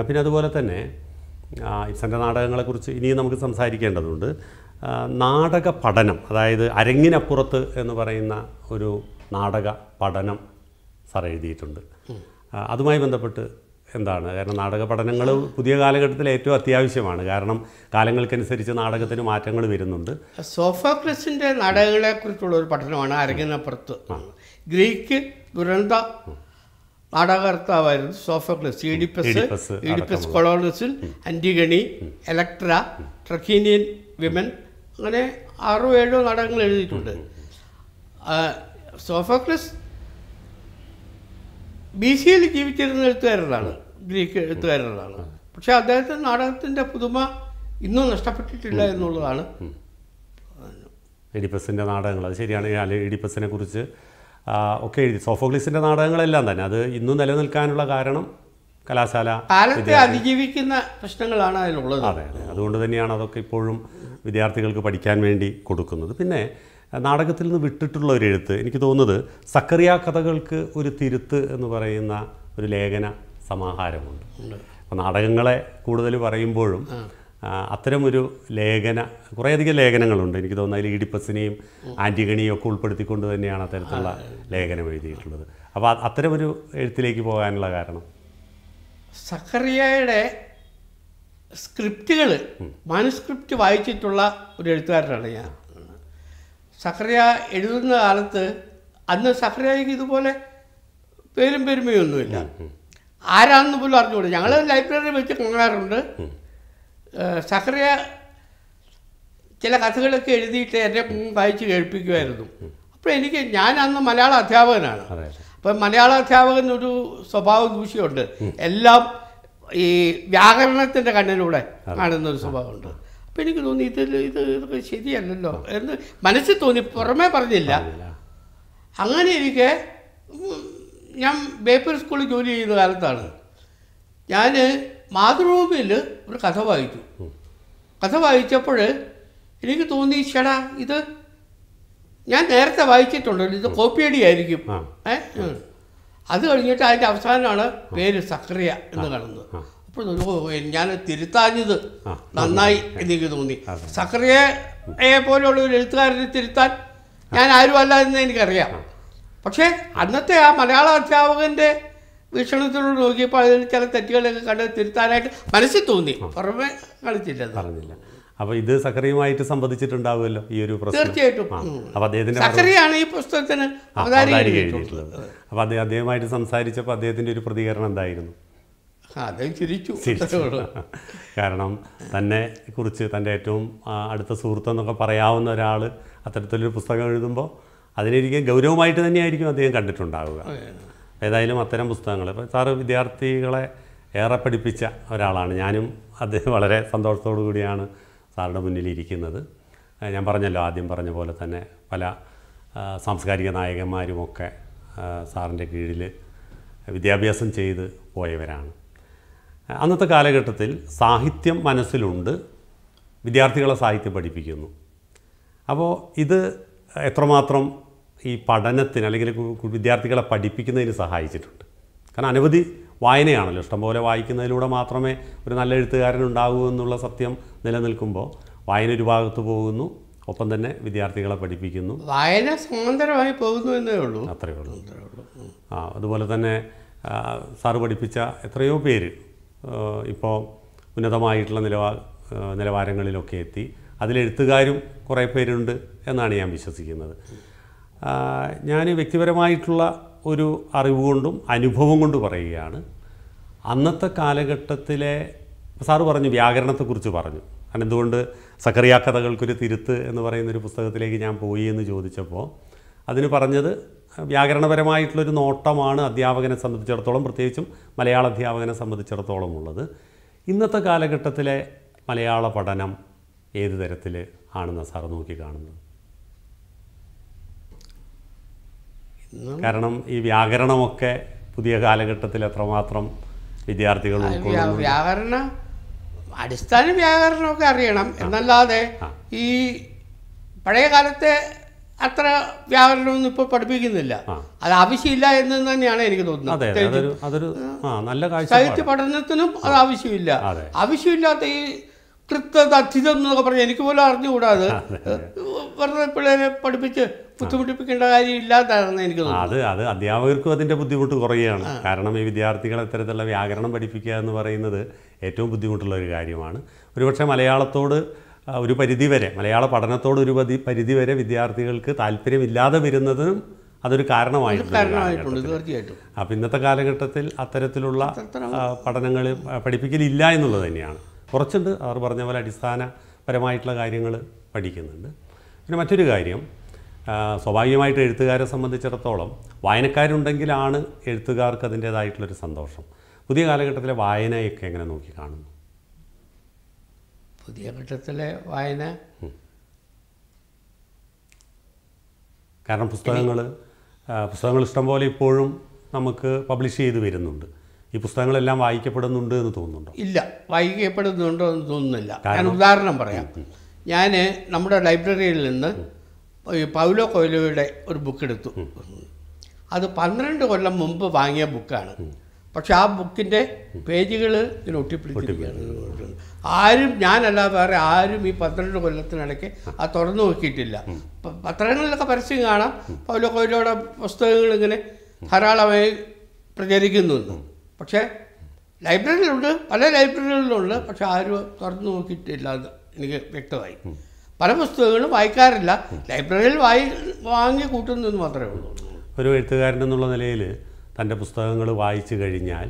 പിന്നെ അതുപോലെ തന്നെ ഇബ്സൻ്റെ നാടകങ്ങളെക്കുറിച്ച് ഇനിയും നമുക്ക് സംസാരിക്കേണ്ടതുണ്ട് നാടക പഠനം അതായത് അരങ്ങിനപ്പുറത്ത് എന്ന് പറയുന്ന ഒരു നാടക പഠനം സാർ എഴുതിയിട്ടുണ്ട് അതുമായി ബന്ധപ്പെട്ട് എന്താണ് കാരണം നാടക പഠനങ്ങൾ പുതിയ കാലഘട്ടത്തിൽ ഏറ്റവും അത്യാവശ്യമാണ് കാരണം കാലങ്ങൾക്കനുസരിച്ച് നാടകത്തിന് മാറ്റങ്ങൾ വരുന്നുണ്ട് സോഫോക്ലസിൻ്റെ നാടകങ്ങളെക്കുറിച്ചുള്ള ഒരു പഠനമാണ് അരങ്ങിനപ്പുറത്ത് ഗ്രീക്ക് ദുരന്ത നാടകകർത്താവായിരുന്നു സോഫോക്ലസ് ഈഡിപ്പസ് ഈഡിപ്പസ് കൊളോണസിൽ ആൻറ്റിഗണി എലക്ട്ര ട്രക്കീനിയൻ വിമൻ അങ്ങനെ ആറോ ഏഴോ നാടകങ്ങൾ എഴുതിയിട്ടുണ്ട് സോഫോക്ലസ് ബി സിയിൽ ജീവിച്ചിരുന്ന എഴുത്തുകാരനാണ് ഗ്രീക്ക് എഴുത്തുകാരനാണ് പക്ഷേ അദ്ദേഹത്തിൻ്റെ നാടകത്തിൻ്റെ പുതുമ ഇന്നും നഷ്ടപ്പെട്ടിട്ടില്ല എന്നുള്ളതാണ് ഇഡിപ്പസിൻ്റെ നാടകങ്ങൾ അത് ശരിയാണ് എഡിപ്പസിനെ കുറിച്ച് ഒക്കെ എഴുതി സോഫോക്ലിസിൻ്റെ നാടകങ്ങളെല്ലാം തന്നെ അത് ഇന്നും നിലനിൽക്കാനുള്ള കാരണം കലാശാല കാലത്തെ അതിജീവിക്കുന്ന പ്രശ്നങ്ങളാണ് അതിലുള്ളത് അതെ അതുകൊണ്ട് തന്നെയാണ് അതൊക്കെ ഇപ്പോഴും വിദ്യാർത്ഥികൾക്ക് പഠിക്കാൻ വേണ്ടി കൊടുക്കുന്നത് പിന്നെ നാടകത്തിൽ നിന്ന് വിട്ടിട്ടുള്ള ഒരു എഴുത്ത് എനിക്ക് തോന്നുന്നത് സക്കറിയ കഥകൾക്ക് ഒരു തിരുത്ത് എന്ന് പറയുന്ന ഒരു ലേഖന സമാഹാരമുണ്ട് അപ്പോൾ നാടകങ്ങളെ കൂടുതൽ പറയുമ്പോഴും അത്തരമൊരു ലേഖന കുറേയധികം ലേഖനങ്ങളുണ്ട് എനിക്ക് തോന്നുന്നു അതിൽ ഇഡിപ്പസിനെയും ആൻറ്റിഗണിയും ഒക്കെ ഉൾപ്പെടുത്തിക്കൊണ്ട് തന്നെയാണ് അത്തരത്തിലുള്ള ലേഖനം എഴുതിയിട്ടുള്ളത് അപ്പോൾ അത്തരമൊരു എഴുത്തിലേക്ക് പോകാനുള്ള കാരണം സക്കറിയയുടെ സ്ക്രിപ്റ്റുകൾ മാനുസ്ക്രിപ്റ്റ് വായിച്ചിട്ടുള്ള ഒരു എഴുത്തുകാരനാണ് ഞാൻ സക്രിയ എഴുതുന്ന കാലത്ത് അന്ന് സക്രിയയ്ക്ക് ഇതുപോലെ പേരും ഒന്നുമില്ല ആരാണെന്ന് പോലും അറിഞ്ഞുകൂടെ ഞങ്ങൾ ലൈബ്രറി വെച്ച് കാണാറുണ്ട് സക്രിയ ചില കഥകളൊക്കെ എഴുതിയിട്ട് എൻ്റെ വായിച്ച് കേൾപ്പിക്കുമായിരുന്നു അപ്പോൾ എനിക്ക് ഞാൻ അന്ന് മലയാള അധ്യാപകനാണ് അപ്പം മലയാള അധ്യാപകനൊരു സ്വഭാവ ദൂഷ്യമുണ്ട് എല്ലാം ഈ വ്യാകരണത്തിൻ്റെ കണ്ണിലൂടെ കാണുന്നൊരു സ്വഭാവമുണ്ട് അപ്പം എനിക്ക് തോന്നി ഇത് ഇത് ഇതൊക്കെ ശരിയല്ലല്ലോ എന്ന് മനസ്സിൽ തോന്നി പുറമേ പറഞ്ഞില്ല അങ്ങനെ ഇരിക്കെ ഞാൻ ബേപ്പർ സ്കൂളിൽ ജോലി ചെയ്യുന്ന കാലത്താണ് ഞാൻ മാതൃഭൂമിയിൽ ഒരു കഥ വായിച്ചു കഥ വായിച്ചപ്പോൾ എനിക്ക് തോന്നി ചേടാ ഇത് ഞാൻ നേരത്തെ വായിച്ചിട്ടുണ്ടല്ലോ ഇത് അടി ആയിരിക്കും ഏ അത് കഴിഞ്ഞിട്ട് അതിൻ്റെ അവസാനമാണ് പേര് സക്രിയ എന്ന് കാണുന്നത് ഞാൻ തിരുത്താഞ്ഞത് നന്നായി എനിക്ക് തോന്നി സക്രിയയെ പോലെയുള്ള ഒരു എഴുത്തുകാരനെ തിരുത്താൻ ഞാൻ ആരും അല്ല എന്ന് എനിക്കറിയാം പക്ഷേ അന്നത്തെ ആ മലയാള അധ്യാപകന്റെ വീക്ഷണത്തിലൂടെ നോക്കിയപ്പോൾ അതിൽ ചില തെറ്റുകളൊക്കെ കണ്ട് തിരുത്താനായിട്ട് മനസ്സിൽ തോന്നി പുറമെ കളിച്ചില്ല പറഞ്ഞില്ല അപ്പോൾ ഇത് സക്രിയുമായിട്ട് സംബന്ധിച്ചിട്ടുണ്ടാവുമല്ലോ ഈ ഒരു പ്രശ്നം തീർച്ചയായിട്ടും അപ്പോൾ സക്രിയാണ് ഈ പുസ്തകത്തിന് അപ്പോൾ അദ്ദേഹം അദ്ദേഹമായിട്ട് സംസാരിച്ചപ്പോൾ അദ്ദേഹത്തിന്റെ ഒരു പ്രതികരണം എന്തായിരുന്നു കാരണം തന്നെ കുറിച്ച് തൻ്റെ ഏറ്റവും അടുത്ത സുഹൃത്തെന്നൊക്കെ പറയാവുന്ന ഒരാൾ അത്തരത്തിലൊരു പുസ്തകം എഴുതുമ്പോൾ അതിനിരിക്കും ഗൗരവമായിട്ട് തന്നെയായിരിക്കും അദ്ദേഹം കണ്ടിട്ടുണ്ടാവുക ഏതായാലും അത്തരം പുസ്തകങ്ങൾ ഇപ്പോൾ സാറ് വിദ്യാർത്ഥികളെ ഏറെ പഠിപ്പിച്ച ഒരാളാണ് ഞാനും അദ്ദേഹം വളരെ സന്തോഷത്തോടു കൂടിയാണ് സാറിൻ്റെ മുന്നിലിരിക്കുന്നത് ഞാൻ പറഞ്ഞല്ലോ ആദ്യം പറഞ്ഞ പോലെ തന്നെ പല സാംസ്കാരിക നായകന്മാരുമൊക്കെ സാറിൻ്റെ കീഴിൽ വിദ്യാഭ്യാസം ചെയ്ത് പോയവരാണ് അന്നത്തെ കാലഘട്ടത്തിൽ സാഹിത്യം മനസ്സിലുണ്ട് വിദ്യാർത്ഥികളെ സാഹിത്യം പഠിപ്പിക്കുന്നു അപ്പോൾ ഇത് എത്രമാത്രം ഈ പഠനത്തിന് അല്ലെങ്കിൽ വിദ്യാർത്ഥികളെ പഠിപ്പിക്കുന്നതിന് സഹായിച്ചിട്ടുണ്ട് കാരണം അനവധി വായനയാണല്ലോ ഇഷ്ടംപോലെ വായിക്കുന്നതിലൂടെ മാത്രമേ ഒരു നല്ല എഴുത്തുകാരൻ ഉണ്ടാകൂ എന്നുള്ള സത്യം നിലനിൽക്കുമ്പോൾ വായന ഒരു ഭാഗത്ത് പോകുന്നു ഒപ്പം തന്നെ വിദ്യാർത്ഥികളെ പഠിപ്പിക്കുന്നു വായന സമാന്തരമായി പോകുന്നു എന്നേ ഉള്ളൂ അത്രയേ ഉള്ളൂ ആ അതുപോലെ തന്നെ സാറ് പഠിപ്പിച്ച എത്രയോ പേര് ഇപ്പോൾ ഉന്നതമായിട്ടുള്ള നിലവാ നിലവാരങ്ങളിലൊക്കെ എത്തി അതിലെഴുത്തുകാരും കുറേ പേരുണ്ട് എന്നാണ് ഞാൻ വിശ്വസിക്കുന്നത് ഞാൻ വ്യക്തിപരമായിട്ടുള്ള ഒരു അറിവ് കൊണ്ടും അനുഭവം കൊണ്ടും പറയുകയാണ് അന്നത്തെ കാലഘട്ടത്തിലെ സാറ് പറഞ്ഞു വ്യാകരണത്തെക്കുറിച്ച് പറഞ്ഞു കാരണം എന്തുകൊണ്ട് സക്കറിയ കഥകൾക്കൊരു തിരുത്ത് എന്ന് പറയുന്നൊരു പുസ്തകത്തിലേക്ക് ഞാൻ പോയി എന്ന് ചോദിച്ചപ്പോൾ അതിന് പറഞ്ഞത് വ്യാകരണപരമായിട്ടുള്ളൊരു നോട്ടമാണ് അധ്യാപകനെ സംബന്ധിച്ചിടത്തോളം പ്രത്യേകിച്ചും മലയാള അധ്യാപകനെ സംബന്ധിച്ചിടത്തോളം ഉള്ളത് ഇന്നത്തെ കാലഘട്ടത്തിലെ മലയാള പഠനം ഏത് തരത്തിൽ ആണെന്ന് സാർ നോക്കി കാണുന്നത് കാരണം ഈ വ്യാകരണമൊക്കെ പുതിയ കാലഘട്ടത്തിൽ എത്രമാത്രം വിദ്യാർത്ഥികൾ വ്യാകരണം അടിസ്ഥാന വ്യാകരണമൊക്കെ അറിയണം എന്നല്ലാതെ ഈ പഴയ കാലത്തെ അത്ര വ്യാകരണമൊന്നും ഇപ്പോൾ പഠിപ്പിക്കുന്നില്ല അത് ആവശ്യമില്ല എന്ന് തന്നെയാണ് എനിക്ക് തോന്നുന്നത് സാഹിത്യ പഠനത്തിനും അത് ആവശ്യമില്ല ആവശ്യമില്ലാത്ത ഈ കൃത്യതധിതം എന്നൊക്കെ പറഞ്ഞാൽ എനിക്ക് പോലും അറിഞ്ഞുകൂടാതെ വെറുതെ പിള്ളേരെ പഠിപ്പിച്ച് ബുദ്ധിമുട്ടിപ്പിക്കേണ്ട കാര്യമില്ലാതായിരുന്നു എനിക്ക് അത് അത് അധ്യാപകർക്കും അതിൻ്റെ ബുദ്ധിമുട്ട് കുറയുകയാണ് കാരണം ഈ വിദ്യാർത്ഥികളെ ഇത്തരത്തിലുള്ള വ്യാകരണം പഠിപ്പിക്കുക എന്ന് പറയുന്നത് ഏറ്റവും ബുദ്ധിമുട്ടുള്ള ഒരു കാര്യമാണ് ഒരുപക്ഷെ മലയാളത്തോട് ഒരു പരിധിവരെ മലയാള പഠനത്തോട് ഒരു പരിധിവരെ വിദ്യാർത്ഥികൾക്ക് താല്പര്യമില്ലാതെ വരുന്നതും അതൊരു കാരണമായിട്ടുണ്ട് അപ്പം ഇന്നത്തെ കാലഘട്ടത്തിൽ അത്തരത്തിലുള്ള പഠനങ്ങൾ പഠിപ്പിക്കലില്ല എന്നുള്ളത് തന്നെയാണ് കുറച്ചുണ്ട് അവർ പറഞ്ഞ പോലെ അടിസ്ഥാനപരമായിട്ടുള്ള കാര്യങ്ങൾ പഠിക്കുന്നുണ്ട് പിന്നെ മറ്റൊരു കാര്യം സ്വാഭാവികമായിട്ട് എഴുത്തുകാരെ സംബന്ധിച്ചിടത്തോളം വായനക്കാരുണ്ടെങ്കിലാണ് എഴുത്തുകാർക്ക് അതിൻ്റേതായിട്ടുള്ളൊരു സന്തോഷം പുതിയ കാലഘട്ടത്തിലെ വായനയൊക്കെ എങ്ങനെ നോക്കി കാണുന്നു പുതിയ ഘട്ടത്തിലെ വായന കാരണം പുസ്തകങ്ങൾ പുസ്തകങ്ങൾ ഇഷ്ടംപോലെ ഇപ്പോഴും നമുക്ക് പബ്ലിഷ് ചെയ്ത് വരുന്നുണ്ട് ഈ പുസ്തകങ്ങളെല്ലാം വായിക്കപ്പെടുന്നുണ്ട് എന്ന് തോന്നുന്നുണ്ടോ ഇല്ല വായിക്കപ്പെടുന്നുണ്ടോ എന്ന് തോന്നുന്നില്ല ഞാൻ ഉദാഹരണം പറയാം ഞാൻ നമ്മുടെ ലൈബ്രറിയിൽ നിന്ന് ഈ പൗലോ കൊയിലോയുടെ ഒരു ബുക്ക് എടുത്തു അത് പന്ത്രണ്ട് കൊല്ലം മുമ്പ് വാങ്ങിയ ബുക്കാണ് പക്ഷെ ആ ബുക്കിൻ്റെ പേജുകൾ ഇതിന് ഒട്ടിപ്പിടിച്ചിരിക്കുകയാണ് ആരും ഞാനല്ല വേറെ ആരും ഈ പന്ത്രണ്ട് കൊല്ലത്തിനിടയ്ക്ക് ആ തുറന്നു നോക്കിയിട്ടില്ല പത്രങ്ങളിലൊക്കെ പരസ്യം കാണാം പൗലോ കൊയിലോടെ പുസ്തകങ്ങൾ ഇങ്ങനെ ധാരാളമായി പ്രചരിക്കുന്നു പക്ഷേ ലൈബ്രറിയിലുണ്ട് പല ലൈബ്രറികളിലുണ്ട് പക്ഷെ ആരും തുറന്നു നോക്കിയിട്ടില്ല എന്ന് എനിക്ക് വ്യക്തമായി പല പുസ്തകങ്ങളും വായിക്കാറില്ല ലൈബ്രറിയിൽ വായി വാങ്ങി കൂട്ടുന്നു മാത്രമേ ഉള്ളൂ ഒരു എഴുത്തുകാരൻ എന്നുള്ള നിലയിൽ തൻ്റെ പുസ്തകങ്ങൾ വായിച്ചു കഴിഞ്ഞാൽ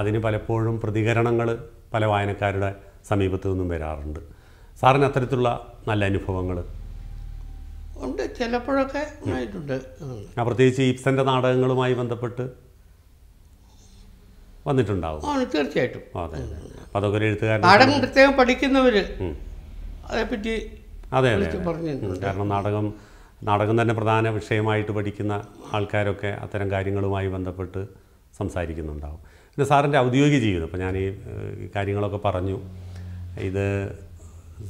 അതിന് പലപ്പോഴും പ്രതികരണങ്ങൾ പല വായനക്കാരുടെ സമീപത്തു നിന്നും വരാറുണ്ട് സാറിന് അത്തരത്തിലുള്ള നല്ല അനുഭവങ്ങൾ ഉണ്ട് ചിലപ്പോഴൊക്കെ ആയിട്ടുണ്ട് പ്രത്യേകിച്ച് ഈപ്സന്റെ നാടകങ്ങളുമായി ബന്ധപ്പെട്ട് വന്നിട്ടുണ്ടാവും തീർച്ചയായിട്ടും അതൊക്കെ എഴുത്തുകാരൻ നാടകം പ്രത്യേകം പഠിക്കുന്നവര് അതേപ്പറ്റി അതെ അതെ കാരണം നാടകം നാടകം തന്നെ പ്രധാന വിഷയമായിട്ട് പഠിക്കുന്ന ആൾക്കാരൊക്കെ അത്തരം കാര്യങ്ങളുമായി ബന്ധപ്പെട്ട് സംസാരിക്കുന്നുണ്ടാവും പിന്നെ സാറിൻ്റെ ഔദ്യോഗിക ജീവിതം ഇപ്പോൾ ഞാൻ ഈ കാര്യങ്ങളൊക്കെ പറഞ്ഞു ഇത്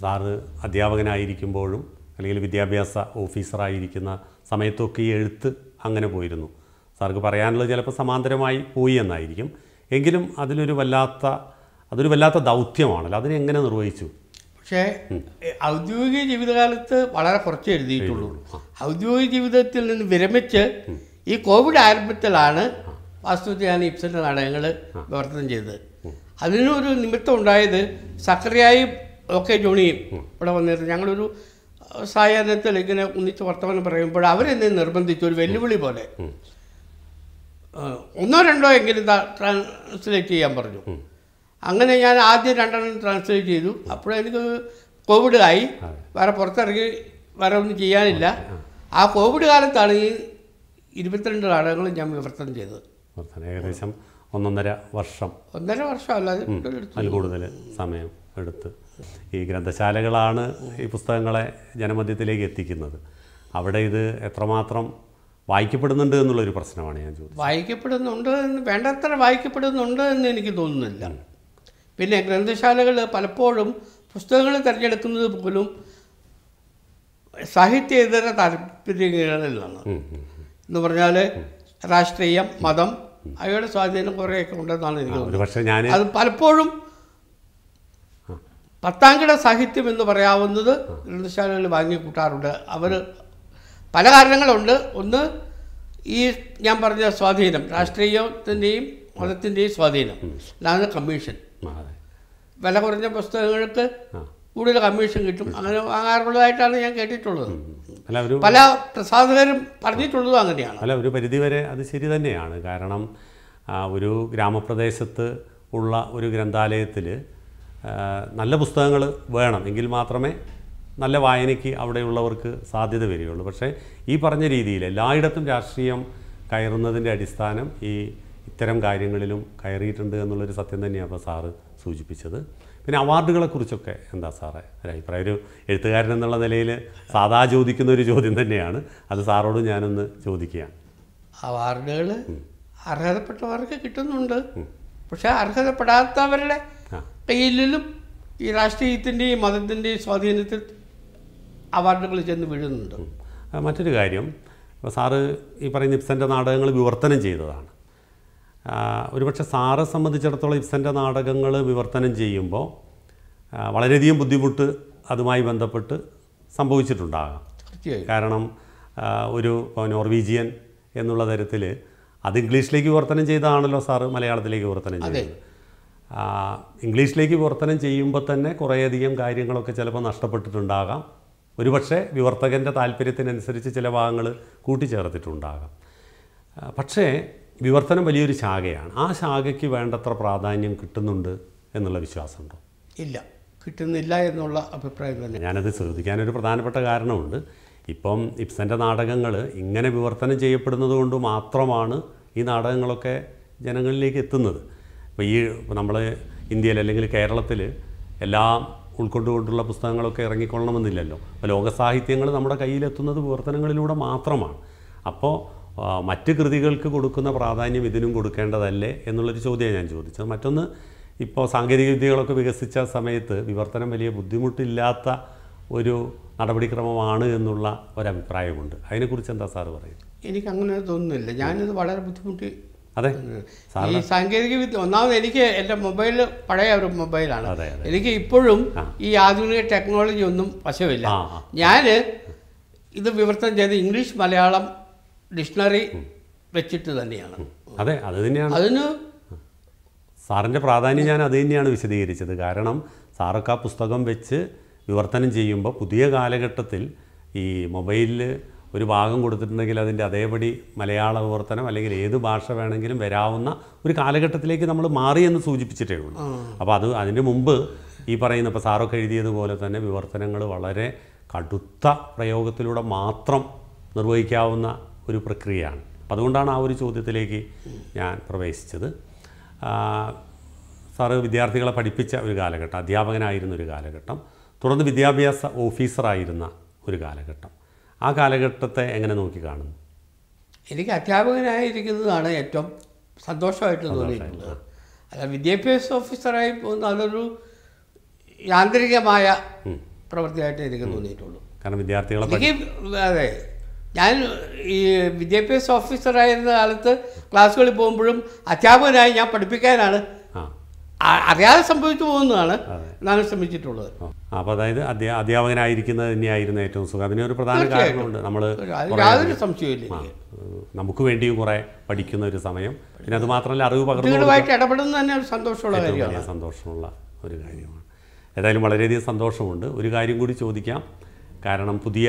സാറ് അധ്യാപകനായിരിക്കുമ്പോഴും അല്ലെങ്കിൽ വിദ്യാഭ്യാസ ഓഫീസറായിരിക്കുന്ന സമയത്തൊക്കെ ഈ എഴുത്ത് അങ്ങനെ പോയിരുന്നു സാർക്ക് പറയാനുള്ളത് ചിലപ്പോൾ സമാന്തരമായി പോയി എന്നായിരിക്കും എങ്കിലും അതിലൊരു വല്ലാത്ത അതൊരു വല്ലാത്ത ദൗത്യമാണല്ലോ അതിനെ എങ്ങനെ നിർവഹിച്ചു പക്ഷേ ഔദ്യോഗിക ജീവിതകാലത്ത് വളരെ കുറച്ച് എഴുതിയിട്ടുള്ളൂ ഔദ്യോഗിക ജീവിതത്തിൽ നിന്ന് വിരമിച്ച് ഈ കോവിഡ് ആരംഭത്തിലാണ് വാസ്തുവിദ്യാന ഇപ്സന്റെ നാടകങ്ങൾ വിവർത്തനം ചെയ്തത് അതിനൊരു നിമിത്തം ഉണ്ടായത് സക്കറിയായും ഒക്കെ ജോണിയും ഇവിടെ വന്നിരുന്നു ഞങ്ങളൊരു സായാഹ്നത്തിൽ ഇങ്ങനെ ഒന്നിച്ച് വർത്തമാനം പറയുമ്പോൾ അവരെന്നെ നിർബന്ധിച്ചു ഒരു വെല്ലുവിളി പോലെ ഒന്നോ രണ്ടോ എങ്കിലും ട്രാൻസ്ലേറ്റ് ചെയ്യാൻ പറഞ്ഞു അങ്ങനെ ഞാൻ ആദ്യം രണ്ടെണ്ണം ട്രാൻസ്ലേറ്റ് ചെയ്തു അപ്പോഴെനിക്ക് കോവിഡ് ആയി വേറെ പുറത്തിറങ്ങി വേറെ ഒന്നും ചെയ്യാനില്ല ആ കോവിഡ് കാലത്താണ് ഈ ഇരുപത്തിരണ്ട് നാടകങ്ങളും ഞാൻ വിവർത്തനം ചെയ്തത് ഏകദേശം ഒന്നൊന്നര വർഷം ഒന്നര വർഷം കൂടുതൽ സമയം എടുത്ത് ഈ ഗ്രന്ഥശാലകളാണ് ഈ പുസ്തകങ്ങളെ ജനമധ്യത്തിലേക്ക് എത്തിക്കുന്നത് അവിടെ ഇത് എത്രമാത്രം വായിക്കപ്പെടുന്നുണ്ട് എന്നുള്ളൊരു പ്രശ്നമാണ് ഞാൻ ചോദിച്ചത് വായിക്കപ്പെടുന്നുണ്ട് എന്ന് വേണ്ടത്ര വായിക്കപ്പെടുന്നുണ്ട് എന്ന് എനിക്ക് തോന്നുന്നില്ല പിന്നെ ഗ്രന്ഥശാലകൾ പലപ്പോഴും പുസ്തകങ്ങൾ തിരഞ്ഞെടുക്കുന്നത് പോലും സാഹിത്യേതര താല്പര്യങ്ങളിലാണ് എന്ന് പറഞ്ഞാൽ രാഷ്ട്രീയം മതം അയാളുടെ സ്വാധീനം കുറേയൊക്കെ ഉണ്ടെന്നാണ് എനിക്ക് തോന്നുന്നത് അത് പലപ്പോഴും പത്താംകിട സാഹിത്യം എന്ന് പറയാവുന്നത് ഗ്രന്ഥശാലകൾ വാങ്ങിക്കൂട്ടാറുണ്ട് അവർ പല കാരണങ്ങളുണ്ട് ഒന്ന് ഈ ഞാൻ പറഞ്ഞ സ്വാധീനം രാഷ്ട്രീയത്തിൻ്റെയും മതത്തിൻ്റെയും സ്വാധീനം അല്ലാതെ കമ്മീഷൻ വില കുറഞ്ഞ പുസ്തകങ്ങൾക്ക് കൂടുതൽ കമ്മീഷൻ കിട്ടും അങ്ങനെ വാങ്ങാറുള്ളതായിട്ടാണ് ഞാൻ കേട്ടിട്ടുള്ളത് അല്ല ഒരു പല പ്രസാധകരും പറഞ്ഞിട്ടുള്ളതും അങ്ങനെയാണ് അല്ല ഒരു പരിധിവരെ അത് ശരി തന്നെയാണ് കാരണം ഒരു ഗ്രാമപ്രദേശത്ത് ഉള്ള ഒരു ഗ്രന്ഥാലയത്തിൽ നല്ല പുസ്തകങ്ങൾ വേണം എങ്കിൽ മാത്രമേ നല്ല വായനയ്ക്ക് അവിടെയുള്ളവർക്ക് സാധ്യത വരികയുള്ളൂ പക്ഷേ ഈ പറഞ്ഞ രീതിയിൽ എല്ലായിടത്തും രാഷ്ട്രീയം കയറുന്നതിൻ്റെ അടിസ്ഥാനം ഈ ഇത്തരം കാര്യങ്ങളിലും കയറിയിട്ടുണ്ട് എന്നുള്ളൊരു സത്യം തന്നെയാണ് അപ്പോൾ സാറ് സൂചിപ്പിച്ചത് പിന്നെ അവാർഡുകളെ കുറിച്ചൊക്കെ എന്താ സാറേ ഒരു അഭിപ്രായം ഒരു എഴുത്തുകാരൻ എന്നുള്ള നിലയിൽ സാധാ ചോദിക്കുന്ന ഒരു ചോദ്യം തന്നെയാണ് അത് സാറോട് ഞാനൊന്ന് ചോദിക്കുകയാണ് അവാർഡുകൾ അർഹതപ്പെട്ടവർക്ക് കിട്ടുന്നുണ്ട് പക്ഷേ അർഹതപ്പെടാത്തവരുടെ കയ്യിലും ഈ രാഷ്ട്രീയത്തിൻ്റെയും മതത്തിൻ്റെയും സ്വാധീനത്തിൽ അവാർഡുകൾ ചെന്ന് വീഴുന്നുണ്ട് മറ്റൊരു കാര്യം സാറ് ഈ പറയുന്ന നിപ്സൻ്റെ നാടകങ്ങൾ വിവർത്തനം ചെയ്തതാണ് ഒരുപക്ഷെ സാറെ സംബന്ധിച്ചിടത്തോളം ഇബ്സൻ്റെ നാടകങ്ങൾ വിവർത്തനം ചെയ്യുമ്പോൾ വളരെയധികം ബുദ്ധിമുട്ട് അതുമായി ബന്ധപ്പെട്ട് സംഭവിച്ചിട്ടുണ്ടാകാം കാരണം ഒരു നോർവീജിയൻ എന്നുള്ള തരത്തിൽ അത് ഇംഗ്ലീഷിലേക്ക് വിവർത്തനം ചെയ്താണല്ലോ സാറ് മലയാളത്തിലേക്ക് വിവർത്തനം ചെയ്തത് ഇംഗ്ലീഷിലേക്ക് വിവർത്തനം ചെയ്യുമ്പോൾ തന്നെ കുറേയധികം കാര്യങ്ങളൊക്കെ ചിലപ്പോൾ നഷ്ടപ്പെട്ടിട്ടുണ്ടാകാം ഒരുപക്ഷെ വിവർത്തകൻ്റെ താല്പര്യത്തിനനുസരിച്ച് ചില ഭാഗങ്ങൾ കൂട്ടിച്ചേർത്തിട്ടുണ്ടാകാം പക്ഷേ വിവർത്തനം വലിയൊരു ശാഖയാണ് ആ ശാഖയ്ക്ക് വേണ്ടത്ര പ്രാധാന്യം കിട്ടുന്നുണ്ട് എന്നുള്ള വിശ്വാസമുണ്ടോ ഇല്ല കിട്ടുന്നില്ല എന്നുള്ള അഭിപ്രായം തന്നെ ഞാനത് ശ്രദ്ധിക്കാനൊരു പ്രധാനപ്പെട്ട കാരണമുണ്ട് ഇപ്പം ഇപ്സൻ്റെ നാടകങ്ങൾ ഇങ്ങനെ വിവർത്തനം ചെയ്യപ്പെടുന്നത് കൊണ്ട് മാത്രമാണ് ഈ നാടകങ്ങളൊക്കെ ജനങ്ങളിലേക്ക് എത്തുന്നത് ഇപ്പോൾ ഈ നമ്മൾ ഇന്ത്യയിൽ അല്ലെങ്കിൽ കേരളത്തിൽ എല്ലാം ഉൾക്കൊണ്ടുകൊണ്ടുള്ള പുസ്തകങ്ങളൊക്കെ ഇറങ്ങിക്കൊള്ളണമെന്നില്ലല്ലോ അപ്പോൾ ലോകസാഹിത്യങ്ങൾ നമ്മുടെ കയ്യിലെത്തുന്നത് വിവർത്തനങ്ങളിലൂടെ മാത്രമാണ് അപ്പോൾ മറ്റ് കൃതികൾക്ക് കൊടുക്കുന്ന പ്രാധാന്യം ഇതിനും കൊടുക്കേണ്ടതല്ലേ എന്നുള്ളൊരു ചോദ്യമാണ് ഞാൻ ചോദിച്ചത് മറ്റൊന്ന് ഇപ്പോൾ സാങ്കേതിക വിദ്യകളൊക്കെ വികസിച്ച സമയത്ത് വിവർത്തനം വലിയ ബുദ്ധിമുട്ടില്ലാത്ത ഒരു നടപടിക്രമമാണ് എന്നുള്ള ഒരഭിപ്രായമുണ്ട് അതിനെക്കുറിച്ച് എന്താ സാറ് പറയുന്നത് എനിക്ക് അങ്ങനെ തോന്നുന്നില്ല ഞാനിത് വളരെ ബുദ്ധിമുട്ടി അതെ ഈ സാങ്കേതിക വിദ്യ ഒന്നാമത് എനിക്ക് എൻ്റെ മൊബൈൽ പഴയ ഒരു മൊബൈലാണ് എനിക്ക് ഇപ്പോഴും ഈ ആധുനിക ടെക്നോളജി ഒന്നും വശമില്ല ഞാൻ ഇത് വിവർത്തനം ചെയ്ത് ഇംഗ്ലീഷ് മലയാളം ഡിക്ഷണറി വെച്ചിട്ട് തന്നെയാണ് അതെ അത് തന്നെയാണ് അതിന് സാറിൻ്റെ പ്രാധാന്യം ഞാൻ അത് തന്നെയാണ് വിശദീകരിച്ചത് കാരണം സാറൊക്കെ ആ പുസ്തകം വെച്ച് വിവർത്തനം ചെയ്യുമ്പോൾ പുതിയ കാലഘട്ടത്തിൽ ഈ മൊബൈലിൽ ഒരു ഭാഗം കൊടുത്തിട്ടുണ്ടെങ്കിൽ അതിൻ്റെ അതേപടി മലയാള വിവർത്തനം അല്ലെങ്കിൽ ഏത് ഭാഷ വേണമെങ്കിലും വരാവുന്ന ഒരു കാലഘട്ടത്തിലേക്ക് നമ്മൾ മാറിയെന്ന് സൂചിപ്പിച്ചിട്ടേ ഉള്ളൂ അപ്പോൾ അത് അതിൻ്റെ മുമ്പ് ഈ പറയുന്ന ഇപ്പോൾ സാറൊക്കെ എഴുതിയതുപോലെ തന്നെ വിവർത്തനങ്ങൾ വളരെ കടുത്ത പ്രയോഗത്തിലൂടെ മാത്രം നിർവഹിക്കാവുന്ന ഒരു പ്രക്രിയയാണ് അപ്പം അതുകൊണ്ടാണ് ആ ഒരു ചോദ്യത്തിലേക്ക് ഞാൻ പ്രവേശിച്ചത് സാറ് വിദ്യാർത്ഥികളെ പഠിപ്പിച്ച ഒരു കാലഘട്ടം അധ്യാപകനായിരുന്ന ഒരു കാലഘട്ടം തുടർന്ന് വിദ്യാഭ്യാസ ഓഫീസറായിരുന്ന ഒരു കാലഘട്ടം ആ കാലഘട്ടത്തെ എങ്ങനെ നോക്കി കാണുന്നു എനിക്ക് അധ്യാപകനായിരിക്കുന്നതാണ് ഏറ്റവും സന്തോഷമായിട്ട് തോന്നിയിട്ടുള്ളത് അല്ല വിദ്യാഭ്യാസ ഓഫീസറായി പോകുന്ന അതൊരു യാന്ത്രികമായ പ്രവൃത്തിയായിട്ട് എനിക്ക് തോന്നിയിട്ടുള്ളൂ കാരണം വിദ്യാർത്ഥികളെ അതെ ഞാൻ ഈ വിദ്യാഭ്യാസ ഓഫീസറായിരുന്ന കാലത്ത് ക്ലാസ്സുകളിൽ പോകുമ്പോഴും അധ്യാപകനായി ഞാൻ പഠിപ്പിക്കാനാണ് അറിയാതെ സംഭവിച്ചു പോകുന്നതാണ് ഞാൻ ശ്രമിച്ചിട്ടുള്ളത് അപ്പോൾ അതായത് അധ്യാപകനായിരിക്കുന്നത് തന്നെയായിരുന്നു ഏറ്റവും സുഖം അതിനൊരു പ്രധാന കാരണമുണ്ട് നമ്മൾ യാതൊരു സംശയമില്ല നമുക്ക് വേണ്ടിയും കുറേ പഠിക്കുന്ന ഒരു സമയം പിന്നെ അത് മാത്രമല്ല അറിവ് പകർന്നുമായിട്ട് ഇടപെടുന്നത് തന്നെ ഒരു സന്തോഷമുള്ള കാര്യമാണ് സന്തോഷമുള്ള ഒരു കാര്യമാണ് ഏതായാലും വളരെയധികം സന്തോഷമുണ്ട് ഒരു കാര്യം കൂടി ചോദിക്കാം കാരണം പുതിയ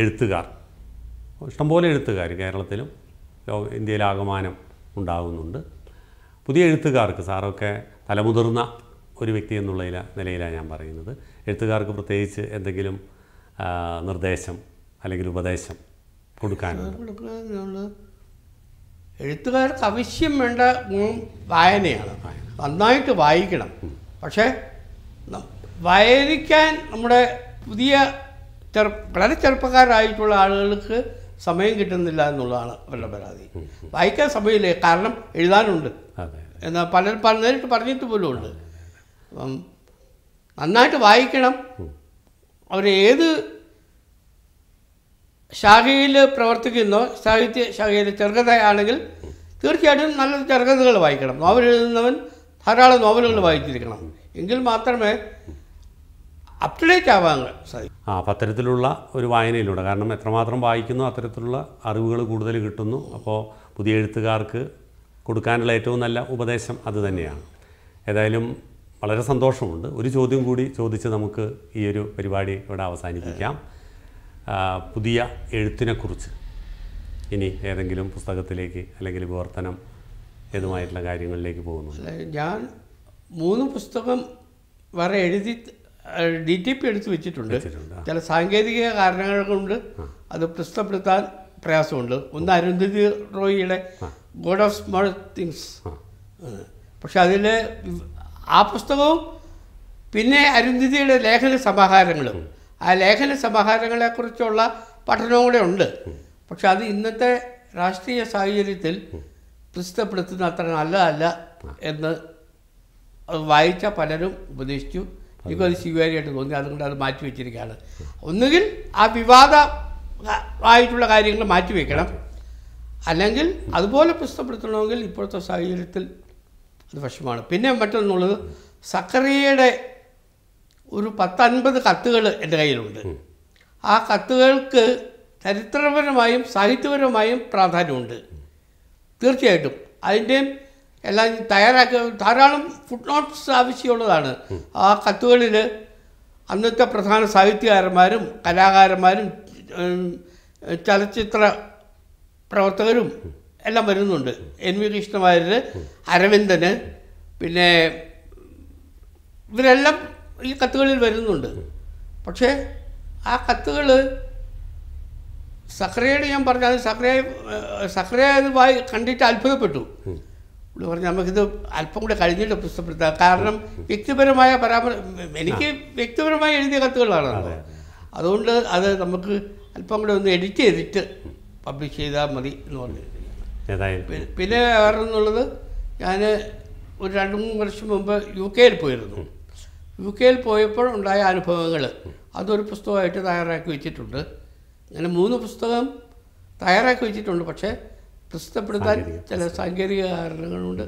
എഴുത്തുകാർ ഇഷ്ടംപോലെ എഴുത്തുകാർ കേരളത്തിലും ലോ ഇന്ത്യയിലാകമാനം ഉണ്ടാകുന്നുണ്ട് പുതിയ എഴുത്തുകാർക്ക് സാറൊക്കെ തലമുതിർന്ന ഒരു വ്യക്തി എന്നുള്ള നിലയിലാണ് ഞാൻ പറയുന്നത് എഴുത്തുകാർക്ക് പ്രത്യേകിച്ച് എന്തെങ്കിലും നിർദ്ദേശം അല്ലെങ്കിൽ ഉപദേശം കൊടുക്കാൻ എഴുത്തുകാർക്ക് ആവശ്യം വേണ്ട വായനയാണ് നന്നായിട്ട് വായിക്കണം പക്ഷേ വായിക്കാൻ നമ്മുടെ പുതിയ ചെറു വളരെ ചെറുപ്പക്കാരായിട്ടുള്ള ആളുകൾക്ക് സമയം കിട്ടുന്നില്ല എന്നുള്ളതാണ് അവരുടെ പരാതി വായിക്കാൻ സമയമില്ലേ കാരണം എഴുതാനുണ്ട് എന്നാൽ പല പല നേരിട്ട് പറഞ്ഞിട്ട് പോലും ഉണ്ട് നന്നായിട്ട് വായിക്കണം അവർ ഏത് ശാഖയിൽ പ്രവർത്തിക്കുന്നോ സാഹിത്യ ശാഖയിൽ ചെറുകഥയാണെങ്കിൽ തീർച്ചയായിട്ടും നല്ല ചെറുകഥകൾ വായിക്കണം നോവൽ എഴുതുന്നവൻ ധാരാളം നോവലുകൾ വായിച്ചിരിക്കണം എങ്കിൽ മാത്രമേ അപ്ഡേറ്റ് ആവാൻ സാധിക്കും ആ അത്തരത്തിലുള്ള ഒരു വായനയിലൂടെ കാരണം എത്രമാത്രം വായിക്കുന്നു അത്തരത്തിലുള്ള അറിവുകൾ കൂടുതൽ കിട്ടുന്നു അപ്പോൾ പുതിയ എഴുത്തുകാർക്ക് കൊടുക്കാനുള്ള ഏറ്റവും നല്ല ഉപദേശം അത് തന്നെയാണ് ഏതായാലും വളരെ സന്തോഷമുണ്ട് ഒരു ചോദ്യം കൂടി ചോദിച്ച് നമുക്ക് ഈ ഒരു പരിപാടി ഇവിടെ അവസാനിപ്പിക്കാം പുതിയ എഴുത്തിനെക്കുറിച്ച് ഇനി ഏതെങ്കിലും പുസ്തകത്തിലേക്ക് അല്ലെങ്കിൽ വിവർത്തനം ഏതുമായിട്ടുള്ള കാര്യങ്ങളിലേക്ക് പോകുന്നു ഞാൻ മൂന്ന് പുസ്തകം വരെ എഴുതി ഡി ടി പി എടുത്തു വെച്ചിട്ടുണ്ട് ചില സാങ്കേതിക കാരണങ്ങൾ കൊണ്ട് അത് പ്രസ്തപ്പെടുത്താൻ പ്രയാസമുണ്ട് ഒന്ന് അരുന്ധതി റോയിയുടെ ഗോഡ് ഓഫ് സ്മോൾ തിങ്സ് പക്ഷെ അതിൽ ആ പുസ്തകവും പിന്നെ അരുന്ധതിയുടെ ലേഖന സമാഹാരങ്ങളും ആ ലേഖന സമാഹാരങ്ങളെക്കുറിച്ചുള്ള പഠനവും കൂടെ ഉണ്ട് പക്ഷെ അത് ഇന്നത്തെ രാഷ്ട്രീയ സാഹചര്യത്തിൽ പ്രസിദ്ധപ്പെടുത്തുന്ന അത്ര നല്ലതല്ല എന്ന് വായിച്ച പലരും ഉപദേശിച്ചു എനിക്കും അത് സ്വീകാര്യമായിട്ട് തോന്നി അതുകൊണ്ട് അത് മാറ്റി വെച്ചിരിക്കുകയാണ് ഒന്നുകിൽ ആ വിവാദ ആയിട്ടുള്ള കാര്യങ്ങൾ മാറ്റി വെക്കണം അല്ലെങ്കിൽ അതുപോലെ പുസ്തപ്പെടുത്തണമെങ്കിൽ ഇപ്പോഴത്തെ സാഹചര്യത്തിൽ അത് വിഷമാണ് പിന്നെ മറ്റൊന്നുള്ളത് സക്കറിയയുടെ ഒരു പത്തൻപത് കത്തുകൾ എൻ്റെ കയ്യിലുണ്ട് ആ കത്തുകൾക്ക് ചരിത്രപരമായും സാഹിത്യപരമായും പ്രാധാന്യമുണ്ട് തീർച്ചയായിട്ടും അതിൻ്റെയും എല്ലാം തയ്യാറാക്കുക ധാരാളം ഫുഡ് നോട്ട്സ് ആവശ്യമുള്ളതാണ് ആ കത്തുകളിൽ അന്നത്തെ പ്രധാന സാഹിത്യകാരന്മാരും കലാകാരന്മാരും ചലച്ചിത്ര പ്രവർത്തകരും എല്ലാം വരുന്നുണ്ട് എൻ വി കൃഷ്ണമാര്യർ അരവിന്ദന് പിന്നെ ഇവരെല്ലാം ഈ കത്തുകളിൽ വരുന്നുണ്ട് പക്ഷേ ആ കത്തുകൾ സക്രയോട് ഞാൻ പറഞ്ഞത് സക്രയ സക്രയ വായി കണ്ടിട്ട് അത്ഭുതപ്പെട്ടു പുള്ളി പറഞ്ഞു നമുക്കിത് അല്പം കൂടെ കഴിഞ്ഞിട്ട് പുസ്തകപ്പെടുത്താം കാരണം വ്യക്തിപരമായ പരാമർ എനിക്ക് വ്യക്തിപരമായി എഴുതിയ കത്തുകളാണ് അതുകൊണ്ട് അത് നമുക്ക് അല്പം കൂടെ ഒന്ന് എഡിറ്റ് ചെയ്തിട്ട് പബ്ലിഷ് ചെയ്താൽ മതി എന്ന് പറഞ്ഞു പിന്നെ വേറൊന്നുള്ളത് ഞാൻ ഒരു രണ്ട് മൂന്ന് വർഷം മുമ്പ് യു കെയിൽ പോയിരുന്നു യു കെയിൽ പോയപ്പോൾ ഉണ്ടായ അനുഭവങ്ങൾ അതൊരു പുസ്തകമായിട്ട് തയ്യാറാക്കി വെച്ചിട്ടുണ്ട് അങ്ങനെ മൂന്ന് പുസ്തകം തയ്യാറാക്കി വെച്ചിട്ടുണ്ട് പക്ഷേ പ്രസിദ്ധപ്പെടുത്താൻ ചില സാങ്കേതിക കാരണങ്ങളുണ്ട്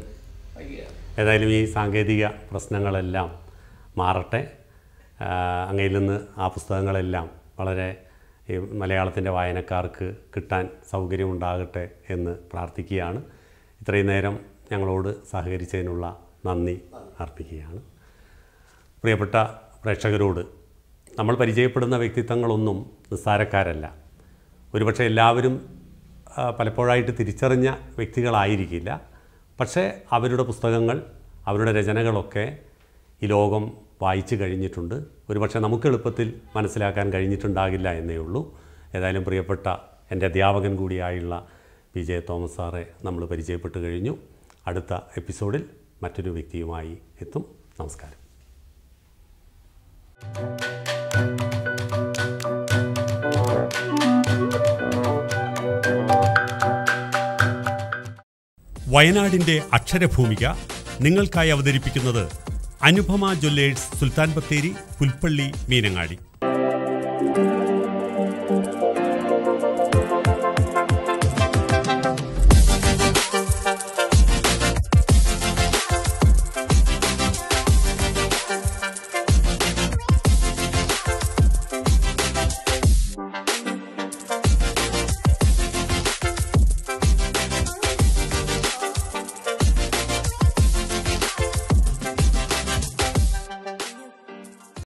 ഏതായാലും ഈ സാങ്കേതിക പ്രശ്നങ്ങളെല്ലാം മാറട്ടെ അങ്ങയിൽ നിന്ന് ആ പുസ്തകങ്ങളെല്ലാം വളരെ ഈ മലയാളത്തിൻ്റെ വായനക്കാർക്ക് കിട്ടാൻ സൗകര്യമുണ്ടാകട്ടെ എന്ന് പ്രാർത്ഥിക്കുകയാണ് ഇത്രയും നേരം ഞങ്ങളോട് സഹകരിച്ചതിനുള്ള നന്ദി അർപ്പിക്കുകയാണ് പ്രിയപ്പെട്ട പ്രേക്ഷകരോട് നമ്മൾ പരിചയപ്പെടുന്ന വ്യക്തിത്വങ്ങളൊന്നും നിസ്സാരക്കാരല്ല ഒരുപക്ഷെ എല്ലാവരും പലപ്പോഴായിട്ട് തിരിച്ചറിഞ്ഞ വ്യക്തികളായിരിക്കില്ല പക്ഷേ അവരുടെ പുസ്തകങ്ങൾ അവരുടെ രചനകളൊക്കെ ഈ ലോകം വായിച്ചു കഴിഞ്ഞിട്ടുണ്ട് ഒരുപക്ഷെ നമുക്ക് എളുപ്പത്തിൽ മനസ്സിലാക്കാൻ കഴിഞ്ഞിട്ടുണ്ടാകില്ല എന്നേ ഉള്ളൂ ഏതായാലും പ്രിയപ്പെട്ട എൻ്റെ അധ്യാപകൻ കൂടിയായുള്ള പി ജെ തോമസ് സാറെ നമ്മൾ പരിചയപ്പെട്ട് കഴിഞ്ഞു അടുത്ത എപ്പിസോഡിൽ മറ്റൊരു വ്യക്തിയുമായി എത്തും നമസ്കാരം വയനാടിന്റെ അക്ഷരഭൂമിക നിങ്ങൾക്കായി അവതരിപ്പിക്കുന്നത് അനുപമ ജ്വല്ലേഴ്സ് സുൽത്താൻ ബത്തേരി പുൽപ്പള്ളി മീനങ്ങാടി